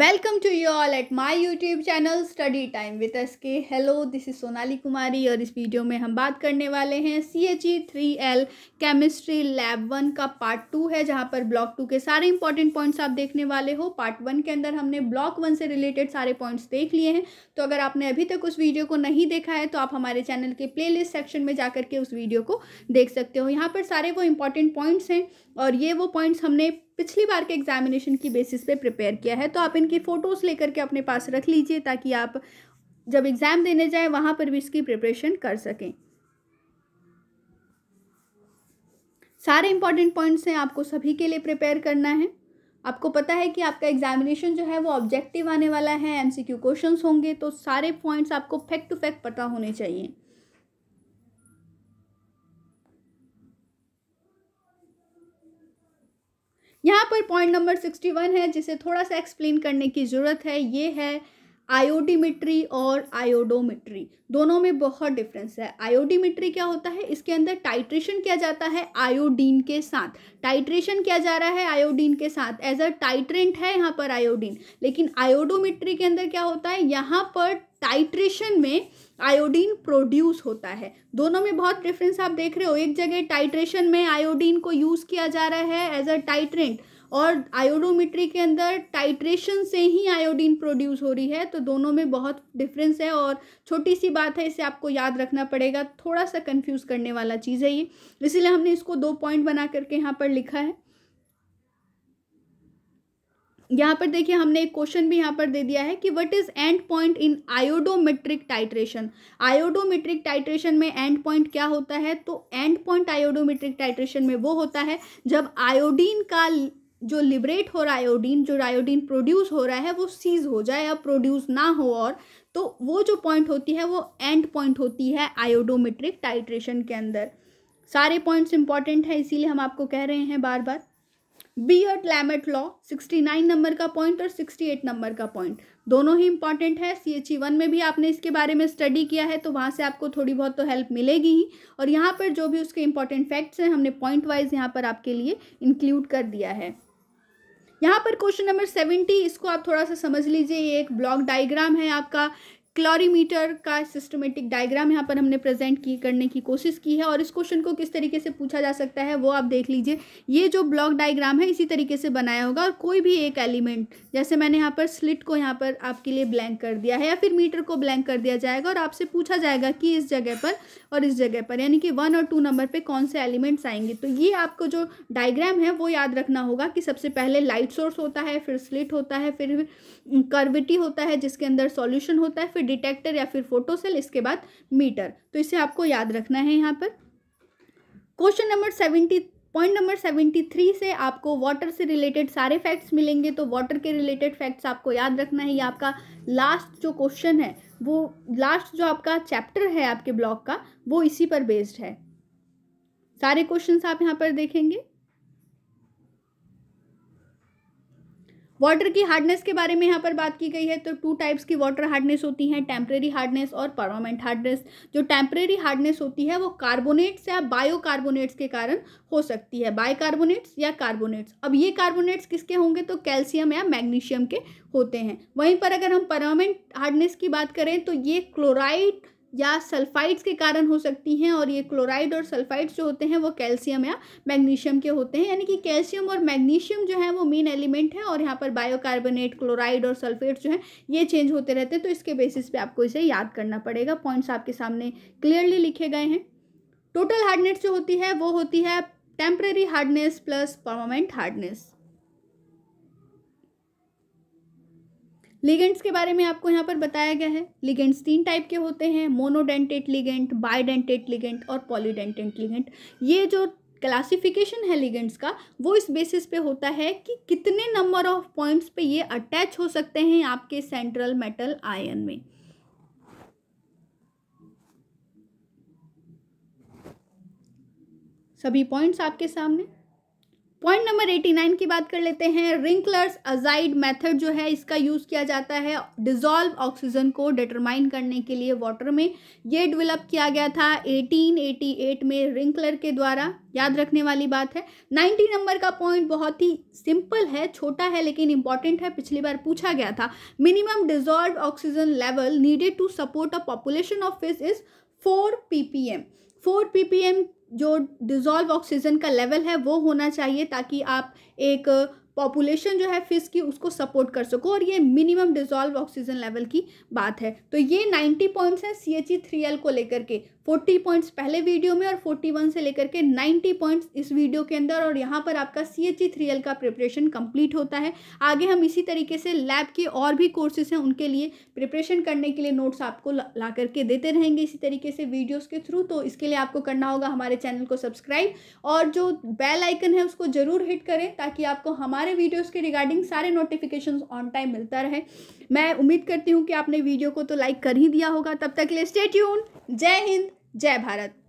welcome to you all at my YouTube channel study time with S K hello this is Sonali Kumari और इस video में हम बात करने वाले हैं C H E three L chemistry lab one का पार्ट टू है जहाँ पर ब्लॉक टू के सारे इंपॉर्टेंट पॉइंट्स आप देखने वाले हो पार्ट वन के अंदर हमने ब्लॉक वन से रिलेटेड सारे पॉइंट्स देख लिए हैं तो अगर आपने अभी तक उस वीडियो को नहीं देखा है तो आप हमारे चैनल के प्ले लिस्ट सेक्शन में जा के उस वीडियो को देख सकते हो यहाँ पर सारे वो इंपॉर्टेंट पॉइंट्स हैं और ये वो पॉइंट्स हमने पिछली बार के एग्जामिनेशन की बेसिस पे प्रिपेयर किया है तो आप इनके फ़ोटोज़ लेकर के अपने पास रख लीजिए ताकि आप जब एग्ज़ाम देने जाए वहाँ पर भी इसकी प्रिपरेशन कर सकें सारे इंपॉर्टेंट पॉइंट्स हैं आपको सभी के लिए प्रिपेयर करना है आपको पता है कि आपका एग्जामिनेशन जो है वो ऑब्जेक्टिव आने वाला है एमसीक्यू क्वेश्चंस होंगे तो सारे पॉइंट्स आपको फैक्ट टू फैक्ट पता होने चाहिए यहाँ पर पॉइंट नंबर सिक्सटी वन है जिसे थोड़ा सा एक्सप्लेन करने की ज़रूरत है ये है आयोडीमिट्री और आयोडोमिट्री दोनों में बहुत डिफरेंस है आयोडीमिट्री क्या होता है इसके अंदर टाइट्रेशन किया जाता है आयोडीन के साथ टाइट्रेशन किया जा रहा है आयोडीन के साथ एज अ टाइट्रेंट है यहाँ पर आयोडीन लेकिन आयोडोमिट्री के अंदर क्या होता है यहाँ पर टाइट्रेशन में आयोडीन प्रोड्यूस होता है दोनों में बहुत डिफरेंस आप देख रहे हो एक जगह टाइट्रेशन में आयोडीन को यूज़ किया जा रहा है एज अ टाइट्रेंट और आयोडोमीट्री के अंदर टाइट्रेशन से ही आयोडीन प्रोड्यूस हो रही है तो दोनों में बहुत डिफरेंस है और छोटी सी बात है इसे आपको याद रखना पड़ेगा थोड़ा सा कन्फ्यूज़ करने वाला चीज़ है ये इसीलिए हमने इसको दो पॉइंट बना करके यहाँ पर लिखा है यहाँ पर देखिए हमने एक क्वेश्चन भी यहाँ पर दे दिया है कि what is end point in iodometric titration iodometric titration में एंड पॉइंट क्या होता है तो एंड पॉइंट आयोडोमेट्रिक टाइट्रेशन में वो होता है जब आयोडीन का जो लिबरेट हो रहा है आयोडीन जो आयोडीन प्रोड्यूस हो रहा है वो सीज हो जाए या प्रोड्यूस ना हो और तो वो जो पॉइंट होती है वो एंड पॉइंट होती है आयोडोमेट्रिक टाइट्रेशन के अंदर सारे पॉइंट्स इंपॉर्टेंट हैं इसीलिए हम आपको कह रहे हैं बार बार Beer Lambert law sixty nine number का पॉइंट और सिक्सटी एट नंबर का पॉइंट दोनों ही इंपॉर्टेंट है सी एच ई वन में भी आपने इसके बारे में स्टडी किया है तो वहाँ से आपको थोड़ी बहुत तो हेल्प मिलेगी ही और यहाँ पर जो भी उसके इंपॉर्टेंट फैक्ट्स हैं हमने पॉइंट वाइज यहाँ पर आपके लिए इंक्लूड कर दिया है यहाँ पर क्वेश्चन नंबर सेवेंटी इसको आप थोड़ा सा समझ लीजिए ये एक ब्लॉक डायग्राम है आपका क्लोरीमीटर का सिस्टमेटिक डायग्राम यहाँ पर हमने प्रेजेंट की करने की कोशिश की है और इस क्वेश्चन को किस तरीके से पूछा जा सकता है वो आप देख लीजिए ये जो ब्लॉक डायग्राम है इसी तरीके से बनाया होगा और कोई भी एक एलिमेंट जैसे मैंने यहाँ पर स्लिट को यहाँ पर आपके लिए ब्लैंक कर दिया है या फिर मीटर को ब्लैंक कर दिया जाएगा और आपसे पूछा जाएगा कि इस जगह पर और इस जगह पर यानी कि वन और टू नंबर पर कौन से एलिमेंट्स आएंगे तो ये आपको जो डायग्राम है वो याद रखना होगा कि सबसे पहले लाइट सोर्स होता है फिर स्लिट होता है फिर कर्विटी होता है जिसके अंदर सॉल्यूशन होता है फिर फिर डिटेक्टर या फिर फोटोसेल इसके बाद मीटर तो इसे आपको याद रखना है यहाँ पर question number seventy point number seventy three से आपको वाटर से रिलेटेड सारे फैक्ट्स मिलेंगे तो वाटर के रिलेटेड फैक्ट्स आपको याद रखना है ये आपका लास्ट जो क्वेश्चन है वो लास्ट जो आपका चैप्टर है आपके ब्लॉग का वो इसी पर बेस्ड है सारे क्वेश्चन आप यहाँ पर देखेंगे वाटर की हार्डनेस के बारे में यहाँ पर बात की गई है तो टू टाइप्स की वाटर हार्डनेस होती है टेम्प्रेरी हार्डनेस और परमानेंट हार्डनेस जो टेम्प्रेरी हार्डनेस होती है वो कार्बोनेट्स या बायोकार्बोनेट्स के कारण हो सकती है बायकार्बोनेट्स या कार्बोनेट्स अब ये कार्बोनेट्स किसके होंगे तो कैल्शियम या मैग्नीशियम के होते हैं वहीं पर अगर हम परमानेंट हार्डनेस की बात करें तो ये क्लोराइड या सल्फाइड्स के कारण हो सकती हैं और ये क्लोराइड और सल्फाइड्स जो होते हैं वो कैल्शियम या मैग्नीशियम के होते हैं यानी कि कैल्शियम और मैग्नीशियम जो है वो मेन एलिमेंट है और यहाँ पर बायोकार्बोनेट क्लोराइड और सल्फेट्स जो हैं ये चेंज होते रहते हैं तो इसके बेसिस पे आपको इसे याद करना पड़ेगा पॉइंट्स आपके सामने क्लियरली लिखे गए हैं टोटल हार्डनेस जो होती है वो होती है temporary hardness plus permanent hardness ligands के बारे में आपको यहाँ पर बताया गया है लिगेंट्स तीन टाइप के होते हैं मोनोडेंटेट लिगेंट बायडेंटेट लिगेंट और पॉलीडेंटेट लिगेंट ये जो क्लासिफिकेशन है लिगेंट्स का वो इस बेसिस पे होता है कि कितने नंबर ऑफ पॉइंट्स पे ये अटैच हो सकते हैं आपके सेंट्रल मेटल आयन में सभी पॉइंट्स आपके सामने पॉइंट नंबर एटी नाइन की बात कर लेते हैं रिंकलर्स अजाइड मेथड जो है इसका यूज़ किया जाता है डिजॉल्व ऑक्सीजन को डिटरमाइन करने के लिए वाटर में ये डेवलप किया गया था 1888 में रिंकलर के द्वारा याद रखने वाली बात है 90 नंबर का पॉइंट बहुत ही सिंपल है छोटा है लेकिन इंपॉर्टेंट है पिछली बार पूछा गया था minimum dissolved oxygen level needed to support a population of fish is four P P M four P P M जो डिज़ोल्व ऑक्सीजन का लेवल है वो होना चाहिए ताकि आप एक पॉपुलेशन जो है फिश की उसको सपोर्ट कर सको और ये मिनिमम डिजॉल्व ऑक्सीजन लेवल की बात है तो ये 90 पॉइंट्स हैं C H E three L को लेकर के 40 पॉइंट्स पहले वीडियो में और 41 से लेकर के 90 पॉइंट्स इस वीडियो के अंदर और यहाँ पर आपका C H E three L का प्रिपरेशन कंप्लीट होता है आगे हम इसी तरीके से लैब के और भी कोर्सेज हैं उनके लिए प्रिपरेशन करने के लिए नोट्स आपको ला करके देते रहेंगे इसी तरीके से वीडियोज़ के थ्रू तो इसके लिए आपको करना होगा हमारे चैनल को सब्सक्राइब और जो बेल आइकन है उसको ज़रूर हिट करें ताकि आपको हमारे हमारे वीडियोस के रिगार्डिंग सारे नोटिफिकेशन ऑन टाइम मिलता रहे मैं उम्मीद करती हूँ कि आपने वीडियो को तो लाइक कर ही दिया होगा तब तक ले लिए स्टेट्यून जय हिंद जय भारत